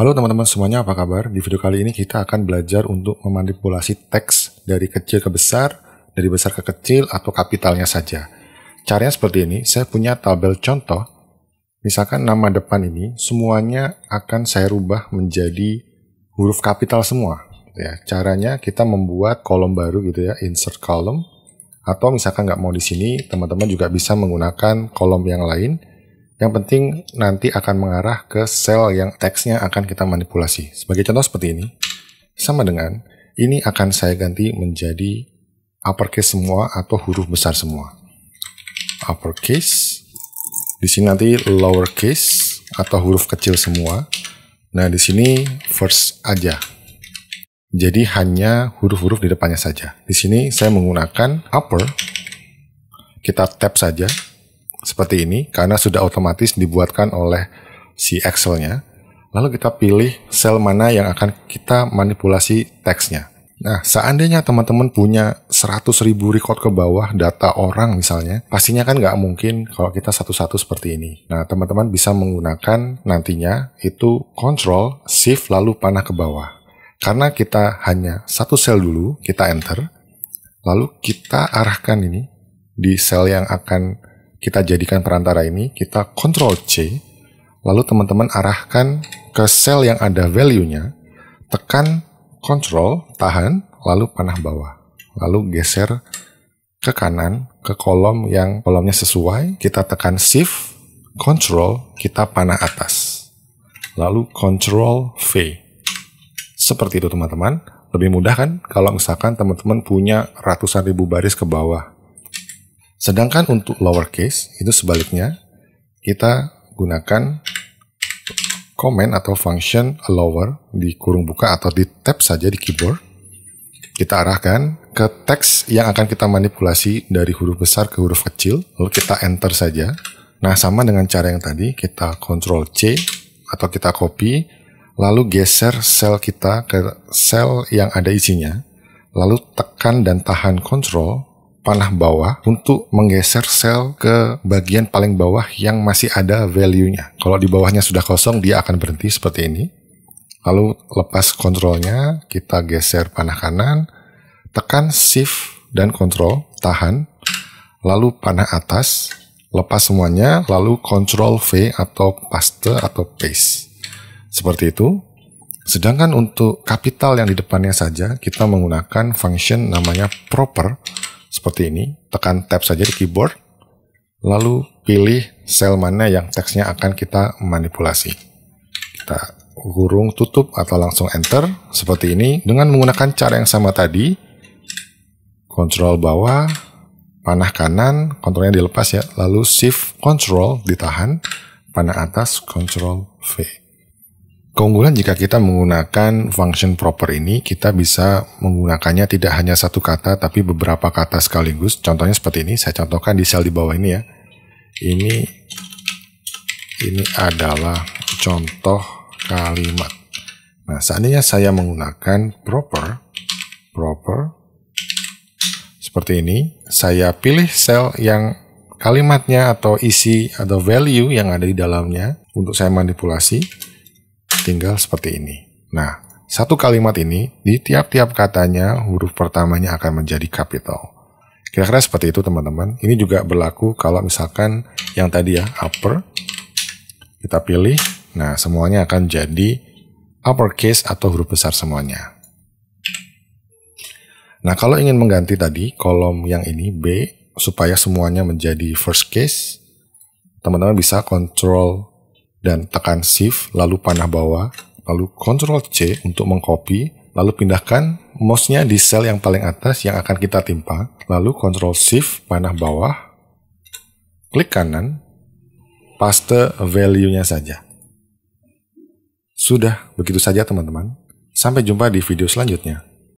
Halo teman-teman semuanya, apa kabar? Di video kali ini kita akan belajar untuk memanipulasi teks dari kecil ke besar, dari besar ke kecil, atau kapitalnya saja. Caranya seperti ini, saya punya tabel contoh, misalkan nama depan ini, semuanya akan saya rubah menjadi huruf kapital semua. Gitu ya. Caranya kita membuat kolom baru gitu ya, insert column, atau misalkan nggak mau di sini, teman-teman juga bisa menggunakan kolom yang lain, yang penting nanti akan mengarah ke sel yang teksnya akan kita manipulasi. Sebagai contoh seperti ini, sama dengan ini akan saya ganti menjadi uppercase semua atau huruf besar semua. Uppercase, di sini nanti lowercase atau huruf kecil semua. Nah, di sini first aja. Jadi hanya huruf-huruf di depannya saja. Di sini saya menggunakan upper, kita tap saja, seperti ini karena sudah otomatis dibuatkan oleh si Excel-nya. Lalu kita pilih sel mana yang akan kita manipulasi teksnya. Nah, seandainya teman-teman punya 100 ribu record ke bawah data orang misalnya, pastinya kan nggak mungkin kalau kita satu-satu seperti ini. Nah, teman-teman bisa menggunakan nantinya itu Control, Shift, lalu panah ke bawah. Karena kita hanya satu sel dulu, kita enter, lalu kita arahkan ini di sel yang akan kita jadikan perantara ini, kita control C, lalu teman-teman arahkan ke sel yang ada value-nya, tekan control tahan, lalu panah bawah. Lalu geser ke kanan, ke kolom yang kolomnya sesuai, kita tekan Shift, control kita panah atas. Lalu control V. Seperti itu teman-teman. Lebih mudah kan kalau misalkan teman-teman punya ratusan ribu baris ke bawah Sedangkan untuk lowercase itu sebaliknya kita gunakan command atau function lower di kurung buka atau di tab saja di keyboard. Kita arahkan ke teks yang akan kita manipulasi dari huruf besar ke huruf kecil, lalu kita enter saja. Nah, sama dengan cara yang tadi, kita control C atau kita copy, lalu geser sel kita ke sel yang ada isinya, lalu tekan dan tahan control panah bawah untuk menggeser sel ke bagian paling bawah yang masih ada value-nya. Kalau di bawahnya sudah kosong, dia akan berhenti seperti ini. Lalu lepas kontrolnya, kita geser panah kanan, tekan shift dan kontrol, tahan, lalu panah atas, lepas semuanya, lalu kontrol V atau paste atau paste. Seperti itu. Sedangkan untuk kapital yang di depannya saja, kita menggunakan function namanya proper, seperti ini, tekan tab saja di keyboard, lalu pilih sel mana yang teksnya akan kita manipulasi. Kita gurung tutup atau langsung enter seperti ini dengan menggunakan cara yang sama tadi. control bawah, panah kanan, kontrolnya dilepas ya, lalu shift control ditahan, panah atas control V. Keunggulan jika kita menggunakan function proper ini, kita bisa menggunakannya tidak hanya satu kata, tapi beberapa kata sekaligus. Contohnya seperti ini, saya contohkan di sel di bawah ini ya. Ini ini adalah contoh kalimat. Nah, seandainya saya menggunakan proper, proper, seperti ini, saya pilih sel yang kalimatnya atau isi atau value yang ada di dalamnya untuk saya manipulasi tinggal seperti ini. Nah, satu kalimat ini di tiap-tiap katanya huruf pertamanya akan menjadi capital. Kira-kira seperti itu teman-teman. Ini juga berlaku kalau misalkan yang tadi ya upper kita pilih. Nah, semuanya akan jadi uppercase atau huruf besar semuanya. Nah, kalau ingin mengganti tadi kolom yang ini B supaya semuanya menjadi first case, teman-teman bisa control dan tekan shift lalu panah bawah lalu Ctrl C untuk mengcopy lalu pindahkan mouse-nya di sel yang paling atas yang akan kita timpa lalu Ctrl Shift panah bawah klik kanan paste value-nya saja sudah begitu saja teman-teman sampai jumpa di video selanjutnya